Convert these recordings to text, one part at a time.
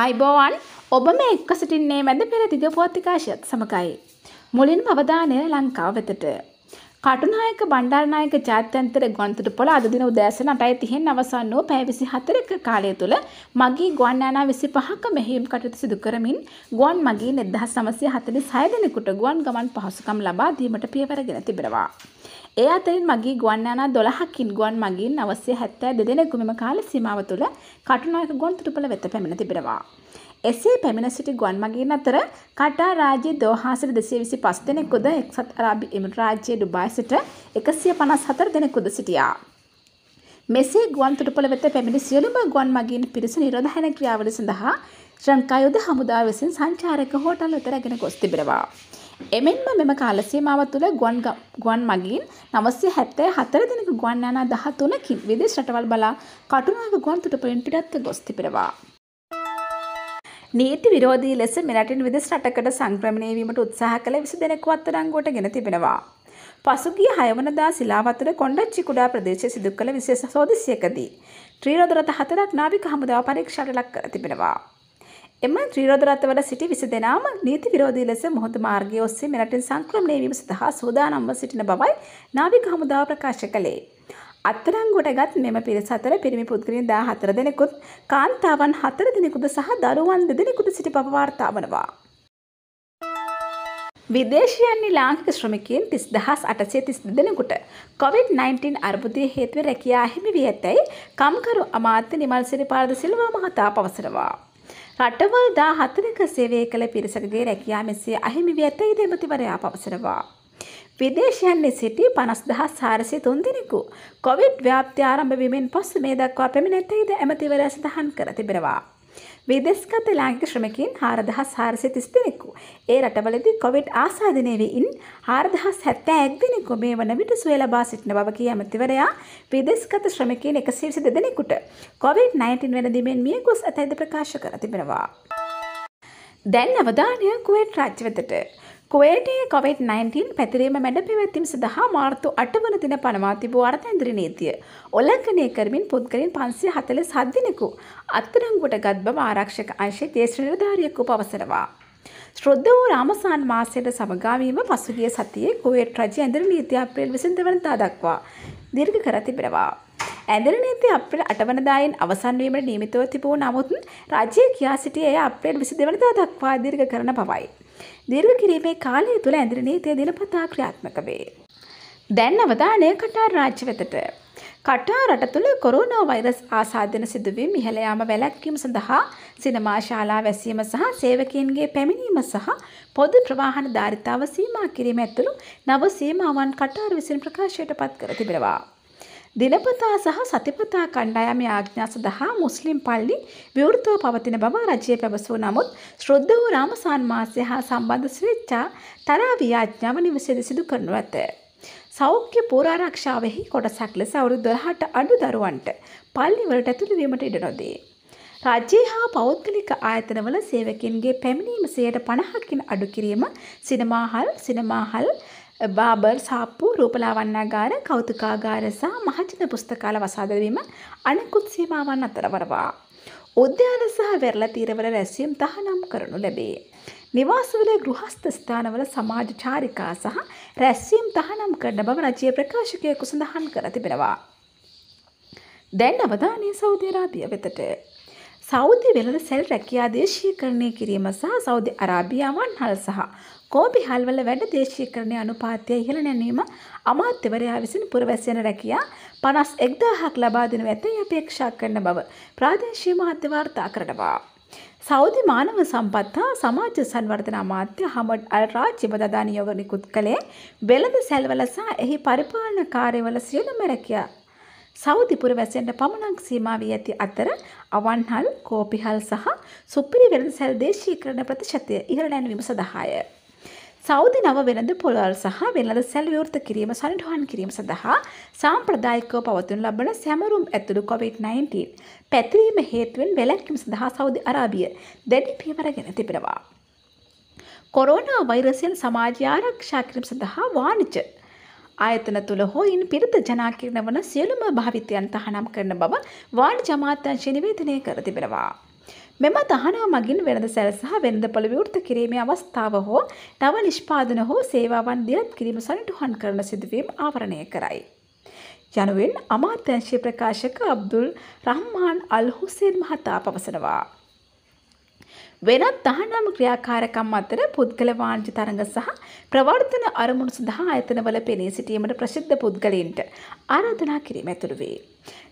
අයිබෝවන් ඔබ මේ එක්ක සිටින්නේ මැද පෙරදිග පෝතිකාශයත් සමකයි. මුලින්ම අවධානය ලංකාව වෙතට. කටුනායක බණ්ඩාරනායක ජාත්‍යන්තර ගොන්තට පොළ අද දින උදෑසන 8:30න් අවසන් වූ පැය 24ක කාලය තුල මගී ගුවන් යානා 25ක මෙහෙයුම් කටයුතු සිදු කරමින් ගුවන් මගීන් 1946 දෙනෙකුට ගුවන් ගමන් පහසුකම් ලබා දීමට පියවර ගෙන තිබෙනවා. ඒ අතරින් මගේ ගුවන්යානා දොළහකින් ගුවන් මගින් අවශ්‍ය හැත්තෑ දෙදෙනෙකු මෙම කාල සීමාව තුළ කටුනායක ගොන් තුරුපල වෙත පැමිණ තිබෙනවා. එසේ පැමිණ සිටි ගුවන් මගින් අතර කටා රාජ්‍ය දෝහාසිට දෙසේ විසි පස් දෙනෙකුද එක්සත් අරාබි එම රාජ්‍යය ඩුබායි සිට එකසිය පනස් හතර දෙනෙකුද සිටියා. මෙසේ ගුවන් තුටපොළ වෙත පැමිණි සියලුම ගුවන් මගින් පිරිස නිරෝධහැන ක්‍රියාවල සඳහා ශ්‍රංකායුද හමුදා විසින් සංචාරක හෝටල් වෙත රැගෙන ගොස් තිබෙනවා. එමෙන්ම මෙම කාලසීමාව තුළ ගුවන් ගුවන් මගින් නවස්සේ හැත්තෑ හතර දෙනක ගුවන් යනා දහ තුනකින් විදේශ රටවල් බලා කටුනාක ගුවන් තුටපුරෙන් පිටත්ව ගොස් තිබෙනවා. නීති විරෝධී ලෙස මෙරටින් විදෙස් රටකට සංක්‍රමණය වීමට උත්සාහ කළ විසි දෙනෙකු අත්තරංගුවට ගෙන තිබෙනවා. පසුගිය හයවනදා සිලාවතර කොණ්ඩච්චි කුඩා ප්‍රදේශය සිදු කළ විශේෂ සෝදිසියකදී. ත්‍රීරදුරත හතරක් නාවික හමුදාව පරීක්ෂාට ලක් කර තිබෙනවා. එම ත්‍රීරෝදරත්වවල සිටි විසි දෙනාම නීති විරෝධී ලෙස මුහුද මාර්ගය ඔස්සේ මෙරටින් සංක්‍රමණය වීම සඳහා සූදානම්ව සිටින බවයි නාවික හමුදාව ප්‍රකාශ කළේ. අත්තරංගොටගත් මෙම පිරිස අතර පිරිමි පුද්ගලින් දා හතර දෙනෙකුත් කාන්තාවන් හතර දෙනෙකුද සහ දරුවන් දෙදෙනෙකුද සිටි බව වාර්තා වනවා. විදේශයන්නේ ලාංකික ශ්‍රමිකයන් තිස් දහස් අටසේ තිස් දෙනෙකුට කොවිD-19 අර්බුදය හේතුව රැකියා හිමි වී ඇතැයි කම්කරු අමාත්‍ය නිමල් සිරිපාලද සිල්වා මහතා පවසනවා. රටවල් දා හතරක සේවය කළ පිරිසකගේ රැකියා මෙසේ අහිමි වී ඇතැයි දෙමතිවරයා පවසනවා. විදේශයන්නේ සිටි පනස් දහස් සාරසි තුන්දිනෙකු. කොවිඩ් ව්‍යාප්ති ආරම්භ වීමෙන් පසු මේ දක්වා පැමිණැත්තයිද ඇමතිවරය සඳහන් කර තිබෙනවා. විදෙස්ගත ලාංකික ශ්‍රමිකින් හාරදහස් හාරසය තිස් දෙනෙකු. ඒ රටවලදි කොවිට් ආසාධනය වීන් හාරදහස් හැත්තෑක් දෙනෙකු මේ වන විට සුව ලබා සිටින බව කිය ඇමතිවරයා විදෙස්ගත ශ්‍රමිකින් එකසිසි දෙදෙනෙකුට කොවිD-19 වෙනදිමෙන් මිය ගොස් ඇතැද ප්‍රකාශ කර තිබෙනවා. දැන් අවධානය කුවට් රාජ්‍යවතට. කුවේටයේ කොවිඩ් 19 පැතිරීම මැඩ පැවැත්වීම සඳහා මාර්තු 8 වන දින පනවා තිබූ අර්ථඇඳුරි නීතිය උල්ලංඝනය කරමින් පුද්ගලයන් 547 දිනෙකු අත්අඩංගුවට ගත් බව ආරක්ෂක අංශයේ දේශ නිලධාරියෙකු පවසනවා. ශ්‍රද්ධ වූ රාමසාන් මාසයට සමගාමීව පසුගිය සතියේ කුවේට් රජය ඇඳුරු නීතිය අප්‍රේල් 22 වනදා දක්වා දීර්ඝ කර තිබෙනවා. ඇඳර නීති අප්‍රේල් 8 වනදායින් අවසන් වීමට නියමිතව තිබූ නමුත් රජය කියා සිටියේ එය අප්‍රේල් 22 වනදා දක්වා දීර්ඝ කරන බවයි. දීර්ඝ කිරීමේ කාලය තුළ ඇඳිරි නීතිය දිනපතා ක්‍රියාත්මක වේ. දැන් අවධානය කටාර් රාජ්‍ය වෙතට. කටා රට තුළ කොරුණෝ වෛරස් ආසාධන සිදුවීම් ඉහළයාම වැලැක්වීම සඳහා සිනමා ශාලා වැසීම සහ සේවකයන්ගේ පැමිණීම සහ පොදු ප්‍රවාහන ධාරිතාව සීමා කිරීම ඇතුළු නව සීමාවන් කටාර් විසින් ප්‍රකාශයට පත් කර තිබෙනවා. දිනපතා සහ සතිපතා කණ්ඩායමේ ආඥා සඳහා මුස්ලිම් පල්ලි විවෘතව පවතින බව රජය පැවසූ නමුත් ශ්‍රද්ධ වූ රාමසාන් මාසය හා සම්බන්ධ ශ්‍රේච්ඡා තරාවී ආඥාව නිවසේද සිදු කරනු ඇත. සෞඛ්‍ය පූරාරක්ෂාවෙහි කොටසක් ලෙස අවුරුදු 12ට අඩු දරුවන්ට පල්ලිවලට ඇතුළු වීමට ඉඩ නොදේ. රජයේ හා පෞද්ගලික ආයතනවල සේවකින්ගේ පැමිණීම සයට පණහක්කින් අඩු කිරීම සිනමාහල් සිනමාහල් බාබර් සාප්පු රූපලාවන්නාගාර කෞතුකාගාර සහ මහජන පුස්තකාල වසා දැමීම අනෙකුත් සීමාවන් අතරවරවා. උද්‍යාන සහ වෙරළ තීරවල රැස්වීම් තහනම් කරනු ලැබේ. නිවාසවල ගෘහස්ථ ස්ථානවල සමාජ චාරිකා සහ රැස්වීම් තහනම් කරන බව රජය ප්‍රකාශකයකු සඳහන් කර තිබෙනවා. දැන් අවධානය සෞදි අරාබිය වෙතට. සෞදි වෙළඳ සැල් රැකියා දේශීකරණය කිරීම සහ සෞදි අරාබියාවන් හල් සහ කෝපි හල්වල වැඩ දේශීකරණය අනුපාතය ඉහළ නැනීම අමාත්‍යවරයා විසින් පුරවැසියන රැකියා පනස් එක්දාහක් ලබා දෙනු ඇතැයි අපේක්ෂා කරන බව ප්‍රාදේශීය මාධ්‍ය වාර්තා කරනවා. සෞදි මානව සම්පත් හා සමාජ සංවර්ධන අමාත්‍ය හමඩ් අල් රාජ් ඉබදා නියෝග නිකුත් කළේ වෙළඳ සැල්වල සහ එහි පරිපාලන කාර්යවල සියලුම රැකියා සෞදි පුරවැසියන්ට පමණක් සීමා වී ඇති අතර අවන්හල්, කෝපිහල් සහ සුපිරි වෙළඳ සැල් දේශීකරණ ප්‍රතිශතය ඉහළ නැන්වීම සඳහාය. සෞදි නව වෙළඳ පොළවල් සහ වෙළඳ සැල් විවෘත කිරීම සනිටුහන් කිරීම සඳහා සාම්ප්‍රදායිකව පවතුන් ලබන සැමරුම් ඇතුළු කොවිD-19 පැතිරීම හේතුවෙන් වැළැක්වීම සඳහා සෞදි අරාබිය දැඩි පියවර ගෙන තිබෙනවා. කොරෝනා වෛරසයෙන් සමාජ ආරක්ෂා කිරීම සඳහා වාණිජ ආයතන තුළ හොයින් පිරිත ජනාකිරණ වන සියලුම භාවිතයන් තහනම් කරන බව වාණිජ අමාත්‍යංශය නිවේදනය කර තිබෙනවා. මෙම තහනා මගින් වෙළඳ සැල සහ වෙළඳ පොළ විවෘත කිරීමේ අවස්ථාව හෝ නව නිෂ්පාදන හෝ සේවාවන් දියත් කිරීම සනිටුහන් කරන සිදුවීම් ආවරණය කරයි. යනුවෙන් අමාත්‍යංශීය ප්‍රකාශක අබ්දුල් රහ්මාන් අල් හුසේන් මහතා පවසනවා. වෙනත් තහනම් ක්‍රියාකාරකම් අතර පුද්ගල වාණිජ තරඟ සහ ප්‍රවර්තන අරමුණු සඳහා ආයතනවල පෙනී සිටීමට ප්‍රසිද්ධ පුද්ගලයින්ට ආරාධනා කිරීම ඇතුළු වේ.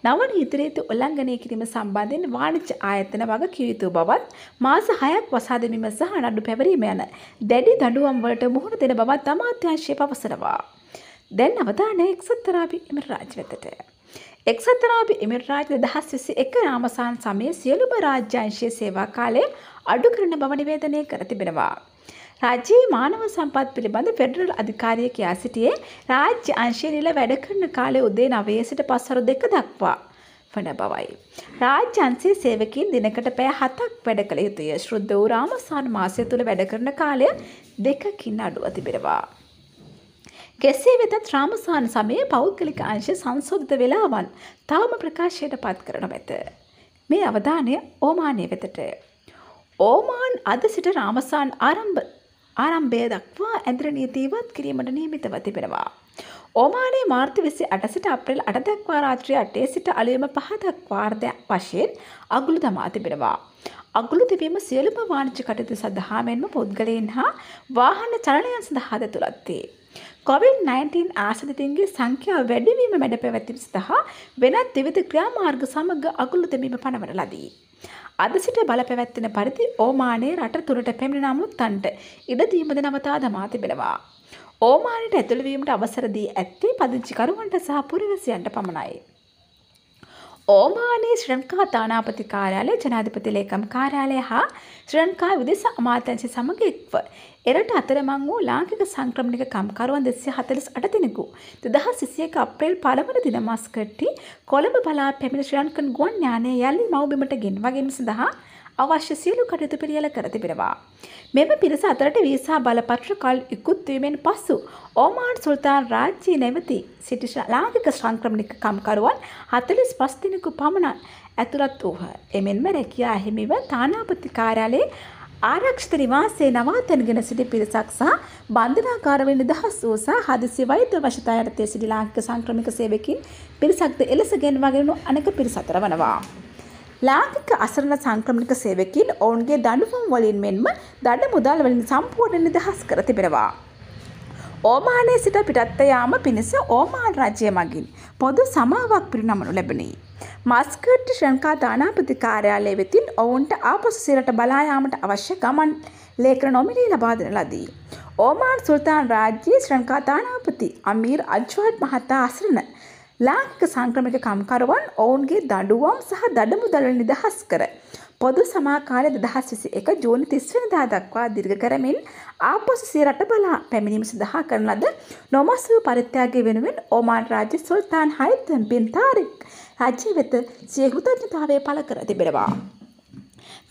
නව නීතිරීති උල්ලංඝනය කිරීම සම්බන්ධයෙන් වාණිජ්‍ය ආයතන වග කිය යුතු බවත් මාස 6ක් වසා දැමීම සහ නඩු පැවරීම යන දැඩි දඬුවම් වලට මුහුණ දෙන බවත් අමාත්‍යාංශය පවසනවා. දැන් අවධානය එක්සත් තරාපි එම රාජ්‍ය වෙතට. එක්සතරාබි එමිරාජ් දෙදහස් විසි එක යාමසාන් සමයේ සියලුම රාජ්‍යංශය සේවා කාලය අඩු කරන බව නිවේදනය කර තිබෙනවා. රාජ්‍යයේ මානව සම්පත් පිළිබඳ ෆෙඩරල් අධිකාරිය කියා සිටියේ රාජ්‍ය අංශය නිල වැඩ කරන කාලය උදේ නවයේ සිට පස්වරු දෙක දක්වා වන බවයි. රාජ්‍ය අංශයේ සේවකින් දිනකට පැය හතක් වැඩ කළ යුතුය. ශ්‍රද්ධ වූ රාමසාන් මාසය තුළ වැඩ කරන කාලය දෙකකින් අඩුව තිබෙනවා. කෙසේ වෙතත් රාමසාන සමයේ පෞද්ගලික අංශ සංශෝධිත වෙලාවන් තවම ප්‍රකාශයට පත් කරන ඇත. මේ අවධානය ඕමානය වෙතටය. ඕමාන් අද සිට රාමසාන් ආරම්භ ආරම්භය දක්වා ඇන්ද්‍ර නීතීවත් කිරීමට නියමිතව තිබෙනවා. ඕමානයේ මාර්ත විසි අට සිට අප්‍රේල් අට දක්වා රාත්‍රී අටේ සිට අලුයම පහදක් වාර්ධය වශයෙන් අගුළු දමා තිබෙනවා. අගුළු තිබීම සියලුම වාණිජ කටයුතු සඳහා මෙන්ම පුද්ගලයන් හා වාහන චලනයන් සඳහාද තුළත්තේ. කොවිD-19 ආසදිතින්ගේ සංඛ්‍යාව වැඩිවීම මැඩ පැවැත්වීම සඳහා වෙනත් විවිධ ක්‍රියාමාර්ග සමග අගුළු දෙමීම පනවන ලදී. අද සිට බලපැවැත්වෙන පරිදි ඕමානයේ රට තුරට පැමිණ නමුත් තන්ට ඉඩදීමද නවතා දමා තිබෙනවා. ඕමානයට ඇතුළවීමට අවසරදී ඇත්තේ පදිංචිකරුවන්ට සහ පුරවැසියන්ට පමණයි. ඕමානයේ ශ්‍රී ලංකා තානාපති කාර්යාලය ජනාධිපති ලේකම් කාර්යාලය හා ශ්‍රී ලංකා විදේශ අමාත්‍යාංශය සමග එක්ව එරට අතරමං වූ ලාංකික සංක්‍රමණික කම්කරුවන් 248 දෙනෙකු 2021 අප්‍රේල් 1 දින මාස්කට්ටි කොළඹ බලා පැමිණ ශ්‍රී ලංකන් ගුවන් යානය යළි මව්බිමට ගෙන්වා ගැනීම සඳහා අවශ්‍ය සියලු කටයුතු පිළියෙල කර තිබෙනවා. මෙම පිරිස අතරට වීසා බලපත්‍ර කල් ඉක්ුත් වීමෙන් පසු ඕමාන් සුල්තාන් රාජ්‍යයේ නැවති සිටි ලාංකික සංක්‍රමණික කම්කරුවන් 45 දිනක පමණ ඇතුළත් වූහ. එමෙන්ම රැකියා හිමිව තානාපති කාර්යාලයේ ආරක්ෂිත නිවාසයේ නවාතැන්ගෙන සිටි පිරිසක් සහ බන්ධනාකාරවෙන් නිදහස් වූ සහ හදිසි වෛද්‍ය වශතා යටතේ සිටි ලාංකික සංක්‍රමික සේවකින් පිරිසක්ද එලෙස ගෙන්වාගෙන අනෙක පිරිස අතර වනවා. ලාංකික අසරණ සංක්‍රමණික සේවකින් ඔවුන්ගේ දඩුවම් වලින් මෙන්ම දඩ මුදල් වලින් සම්පූර්ණ නිදහස් කර තිබෙනවා. ඕමානය සිට පිටත්ත යාම පිණිස ඕමාන් රජය මගින් පොදු සමාවක් පිරිනමනු ලැබෙනී. මස්කට් ශ්‍රංකා තානාපති කාර්යාලය වෙතින් ඔවුන්ට ආපසු සිරට බලායාමට අවශ්‍ය ගමන් ලේඛන නොමිලේ ලබා දෙන ලදී. ඕමාන් සුල්තාන් රාජ්‍යයේ ශ්‍රංකා තානාපති අමීර් අජ්වාඩ් මහතා අසරණ ලාංකික සංක්‍රමික කම්කරුවන් ඔවුන්ගේ දඩුවම් සහ දඩමුදලට නිදහස් කර. පොදු සමාකාලය දෙදහස් විසි එක ජූනි තිස්වනිදා දක්වා දිර්ග කරමින් ආපසු සිරට බලා පැමිණීම සඳහා කරන ලද නොමස්සූ පරිත්‍යාගය වෙනුවෙන් ඕමාන් රාජ්‍ය සුල්තාන් හයිතන් බින් තාරික් රජ්‍ය වෙත සියහුතඥතාවය පළ කර තිබෙනවා.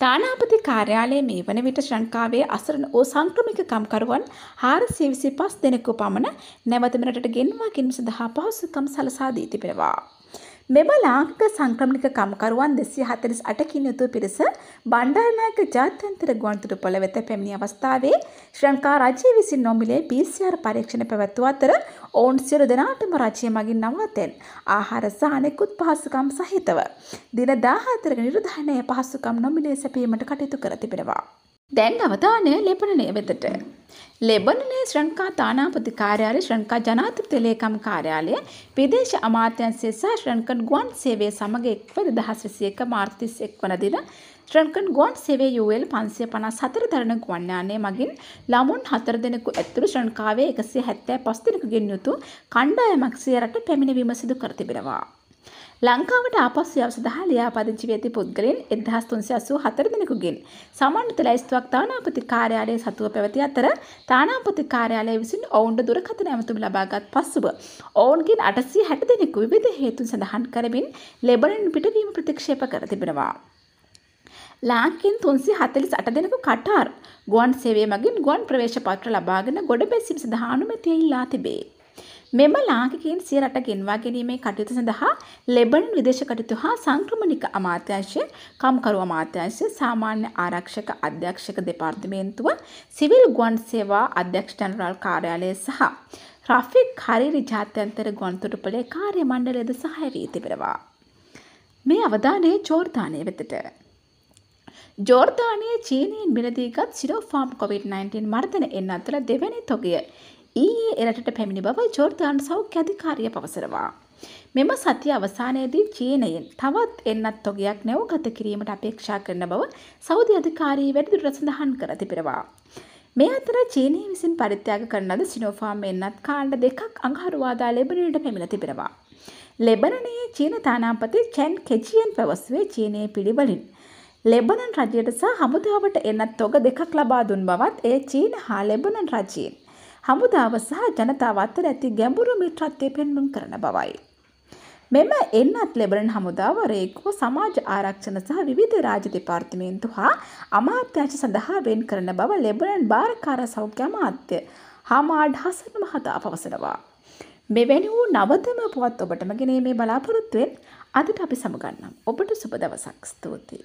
තානාපති කාර්යාලය මේ වන විට ශ්‍රංකාවේ අසරණ වූ සංක්‍රමික කම්කරුවන් හාරසිය විසි පස් දෙනෙකු පමණ නැවතමරට ගෙන්වා කිරීම සඳහා පහසුකම් සලසා දී තිබෙනවා. මෙම ලාංකික සංක්‍රමණික කම්කරුවන් 248 කින් යුතු පිරිස බණ්ඩාරනායක ජාත්‍යන්තර ගුවන්තොටුපළ වෙත පැමිණි අවස්ථාවේ ශ්‍රී ලංකා රජය විසින් නොමිලේ PCR පරීක්ෂණ පැවැත්වූ අතර ඔවුන් සියලු දෙනාටම රජය මගින් නවතෙන් ආහාර සහ අනෙකුත් පහසුකම් සහිතව දින 14ක නිර්ධාරණය පහසුකම් නොමිලේ සැපීමට කටයුතු කර තිබෙනවා. දැන් අවධානය ලෙපණනේ වෙතට. ලෙබනනේ ශ්‍රංකා තානාපති කාර්යාලය ශ්‍රංකා ජනාධිපති ලේකම් කාර්යාලය විදේශ අමාත්‍යංශය සහ ශ්‍රංකන් ගුවන් සේවය සමග එක්ව 2021 මාර්තු 31 වන දින ශ්‍රංකන් ගුවන් සේවය UL 554 දරණ ගුවන් යානය මගින් ළමුන් 4 දෙනෙකු ඇතුළු ශ්‍රංකාවේ 175 දෙනෙකුගෙන් යුතු කණ්ඩායමක් සිය රට පැමිණවීම සිදු කර තිබෙනවා. ලංකාවට ආපසු යව සඳහා ලියාපදිංචි වී ඇති පුද්ගලයන් 1384 දෙනෙකුගෙන් සමන්විත ලැයිස්තුවක් තානාපති කාර්යාලයේ සතුව පැවති අතර තානාපති කාර්යාලය විසින් ඔවුන්ට දුරකථන ඇමතුම් ලබාගත් පසුව ඔවුන්ගෙන් 860 දෙනෙකු විවිධ හේතුන් සඳහන් කරමින් ලෙබනන් පිටවීම ප්‍රතික්ෂේප කර තිබෙනවා. ලාංකින් තුන්සි හතලිස් අට දෙනකු කටාර් ගුවන් සේවේ මගින් ගුවන් ප්‍රවේශ පත්‍ර ලබාගෙන ගොඩ බැසිම් සඳහානුමැතිය ඉල්ලා තිබේ. මෙම ලාංකිකයින් සිය රට ගෙන්වා ගැනීමේ කටයුතු සඳහා ලෙබනන් විදේශ කටයුතු හා සංක්‍රමණික අමාත්‍යාංශය, කම්කරු අමාත්‍යාංශය, සාමාන්‍ය ආරක්ෂක අධ්‍යක්ෂක දෙපාර්තමේන්තුව, සිවිල් ගුවන් සේවා අධ්‍යක්ෂ ජනරාල් කාර්යාලය සහ රෆික් හරිරි ජාත්‍යන්තර ගුවන් තොටුපළේ කාර්ය මණ්ඩලයද සහාය වී තිබෙනවා. මේ අවධානය ජෝර්දානය වෙතට ජෝර්ධානයේ චීනයෙන් මිලදීගත් සිරෝෆාම් කොවිD-19 මර්ධන එන්න අතර දෙවැනි තොගය ඊයේ එරටට පැමිණි බව ජෝර්ධාන් සෞඛ්‍ය අධිකාරිය පවසනවා. මෙම සතිය අවසානයේදී චීනයෙන් තවත් එන්නත් තොගයක් නැවගත කිරීමට අපේක්ෂා කරන බව සෞදි අධිකාරී වැඩිදුරට සඳහන් කර තිබෙනවා. මේ අතර චීනය විසින් පරිත්‍යාග කරන අද සිනෝෆාම් එන්නත් කාණ්ඩ දෙකක් අඟහරුවාදා ලැබනට පැමිණ තිබෙනවා. ලෙබනනයේ චීන තානාපති චැන් කෙජියෙන් පැවස්වේ චීනය පිළිවලින්. ලෙබනන් රජයට සහ හමුදාවට එන්නත් තොග දෙකක් ලබා දුන් බවත් ඒ චීන හා ලෙබනන් රජයෙන්. හමුදාව සහ ජනතාව අතර ඇති ගැඹුරු මිත්‍රත්වය පෙන්නුම් කරන බවයි. මෙම එන්නත් ලෙබරන් හමුදාවරයෙකු සමාජ ආරක්ෂණ සහ විවිධ රාජ දෙපාර්තමේන්තු හා අමාත්‍යංශ සඳහා වෙන් කරන බව ලෙබරන් භාරකාර සෞඛ්‍ය අමාත්‍ය හාමාඩ් හසන් මහතා පවසනවා. මෙවැනි වූ නවතම පුවත් ඔබටම ගෙනේ මේ බලාපොරොත්තුවෙන් අදට අපි සමුගන්නම්. ඔබට සුබ දවසක් ස්තුතියි.